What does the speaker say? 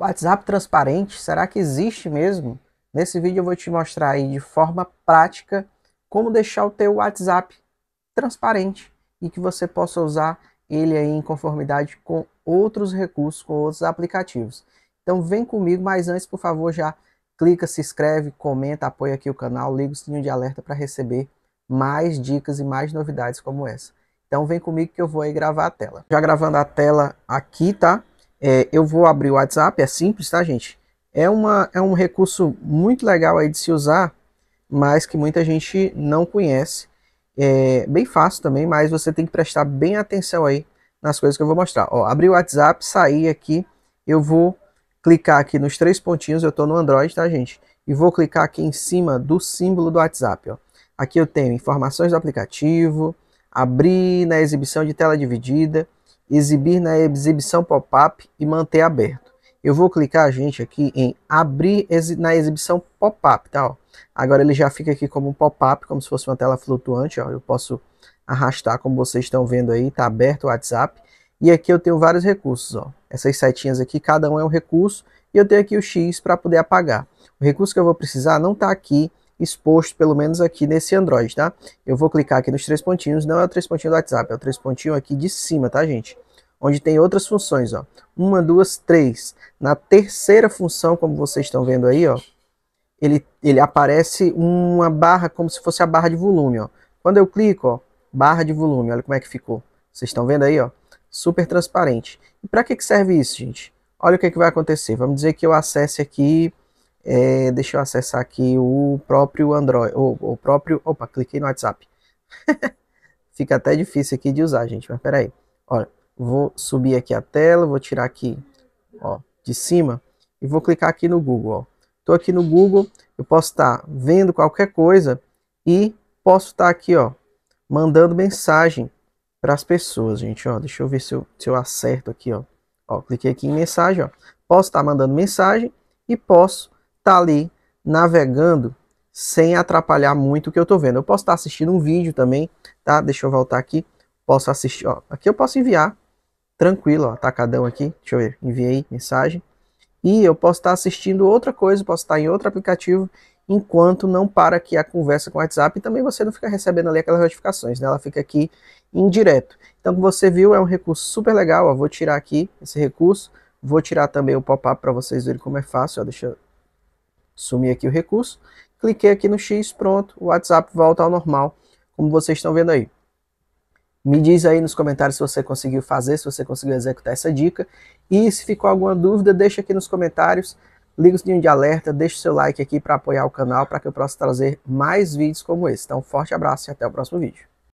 WhatsApp transparente, será que existe mesmo? Nesse vídeo eu vou te mostrar aí de forma prática como deixar o teu WhatsApp transparente e que você possa usar ele aí em conformidade com outros recursos, com outros aplicativos. Então vem comigo, mas antes, por favor, já clica, se inscreve, comenta, apoia aqui o canal, liga o sininho de alerta para receber mais dicas e mais novidades como essa. Então vem comigo que eu vou aí gravar a tela. Já gravando a tela aqui, tá? É, eu vou abrir o WhatsApp, é simples, tá, gente? É, uma, é um recurso muito legal aí de se usar, mas que muita gente não conhece. É bem fácil também, mas você tem que prestar bem atenção aí nas coisas que eu vou mostrar. Ó, abri o WhatsApp, saí aqui, eu vou clicar aqui nos três pontinhos, eu estou no Android, tá, gente? E vou clicar aqui em cima do símbolo do WhatsApp, ó. Aqui eu tenho informações do aplicativo, abrir na exibição de tela dividida, exibir na exibição pop-up e manter aberto. Eu vou clicar, gente, aqui em abrir na exibição pop-up, tá? Ó. Agora ele já fica aqui como um pop-up, como se fosse uma tela flutuante, ó. Eu posso arrastar, como vocês estão vendo aí, tá aberto o WhatsApp. E aqui eu tenho vários recursos, ó. Essas setinhas aqui, cada um é um recurso. E eu tenho aqui o X para poder apagar. O recurso que eu vou precisar não está aqui exposto, pelo menos aqui nesse Android, tá? Eu vou clicar aqui nos três pontinhos, não é o três pontinho do WhatsApp, é o três pontinho aqui de cima, tá, gente? Onde tem outras funções, ó. Uma, duas, três. Na terceira função, como vocês estão vendo aí, ó, ele, ele aparece uma barra como se fosse a barra de volume, ó. Quando eu clico, ó, barra de volume, olha como é que ficou. Vocês estão vendo aí, ó? Super transparente. E para que, que serve isso, gente? Olha o que, é que vai acontecer. Vamos dizer que eu acesse aqui é, deixa eu acessar aqui o próprio Android, o próprio, opa, cliquei no WhatsApp. Fica até difícil aqui de usar, gente, mas peraí. Olha, vou subir aqui a tela, vou tirar aqui, ó, de cima, e vou clicar aqui no Google, Estou aqui no Google, eu posso estar tá vendo qualquer coisa e posso estar tá aqui, ó, mandando mensagem para as pessoas, gente, ó. Deixa eu ver se eu, se eu acerto aqui, ó. Ó, cliquei aqui em mensagem, ó. Posso estar tá mandando mensagem e posso tá ali navegando sem atrapalhar muito o que eu tô vendo. Eu posso estar tá assistindo um vídeo também, tá? Deixa eu voltar aqui. Posso assistir, ó. Aqui eu posso enviar tranquilo, ó, tacadão aqui. Deixa eu ver, enviei mensagem. E eu posso estar tá assistindo outra coisa, posso estar tá em outro aplicativo, enquanto não para aqui a conversa com o WhatsApp e também você não fica recebendo ali aquelas notificações, né? Ela fica aqui indireto. Então, como você viu, é um recurso super legal, ó. Vou tirar aqui esse recurso, vou tirar também o pop-up para vocês verem como é fácil, ó. Deixa eu sumir aqui o recurso, cliquei aqui no X, pronto, o WhatsApp volta ao normal, como vocês estão vendo aí. Me diz aí nos comentários se você conseguiu fazer, se você conseguiu executar essa dica. E se ficou alguma dúvida, deixa aqui nos comentários, liga o sininho de alerta, deixa o seu like aqui para apoiar o canal, para que eu possa trazer mais vídeos como esse. Então, um forte abraço e até o próximo vídeo.